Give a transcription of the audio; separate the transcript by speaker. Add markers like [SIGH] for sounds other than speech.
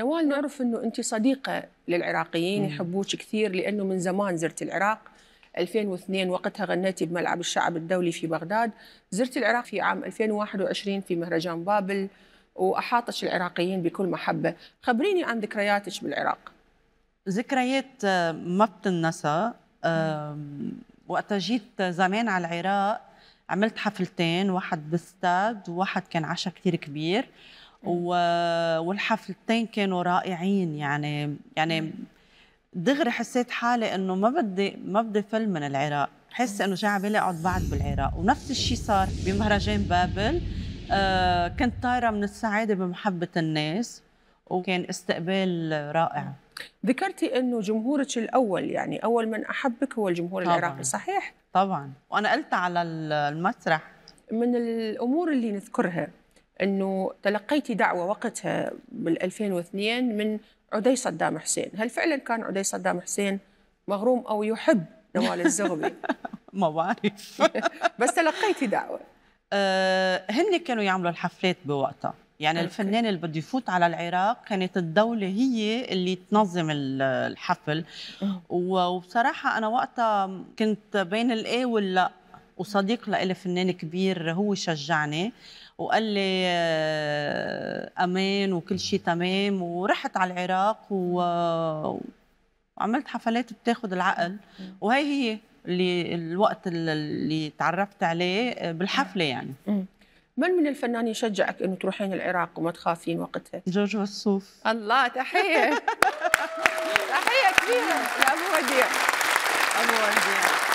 Speaker 1: نوال نعرف انه انت صديقه للعراقيين يحبوك كثير لانه من زمان زرت العراق 2002 وقتها غنيتي بملعب الشعب الدولي في بغداد زرت العراق في عام 2021 في مهرجان بابل واحاطك العراقيين بكل محبه خبريني عن ذكرياتك بالعراق ذكريات آه، ما بتنسى
Speaker 2: وقتها جيت زمان على العراق عملت حفلتين واحد بالستاد وواحد كان عشاء كثير كبير والحفلتين كانوا رائعين يعني يعني دغري حسيت حالي انه ما بدي ما بدي فل من العراق حس انه شعبي لا اقعد بعد بالعراق ونفس الشيء صار بمهرجان بابل آه كنت طايره من السعاده بمحبه الناس وكان
Speaker 1: استقبال رائع ذكرتي انه جمهورك الاول يعني اول من احبك هو الجمهور طبعًا. العراقي صحيح طبعا وانا قلت على المسرح من الامور اللي نذكرها انه تلقيتي دعوه وقتها بال 2002 من عدي صدام حسين، هل فعلا كان عدي صدام حسين مغروم او يحب نوال الزغبي؟ [LAUGHS] ما بعرف [LAUGHS] بس تلقيتي دعوه
Speaker 2: أه هن كانوا يعملوا الحفلات بوقتها يعني الفنان اللي بده يفوت على العراق كانت الدولة هي اللي تنظم الحفل وبصراحة أنا وقتها كنت بين الإيه واللا وصديق لإلي فنان كبير هو شجعني وقال لي آه، امان وكل شيء تمام ورحت على العراق و... وعملت حفلات بتاخد العقل
Speaker 1: وهي هي اللي الوقت اللي تعرفت عليه آه، بالحفله يعني من من الفنانين شجعك انه تروحين العراق وما تخافين وقتها؟ جورج وسوف الله تحيه [LAUGHS] تحيه كبيره لابو وديع ابو وديع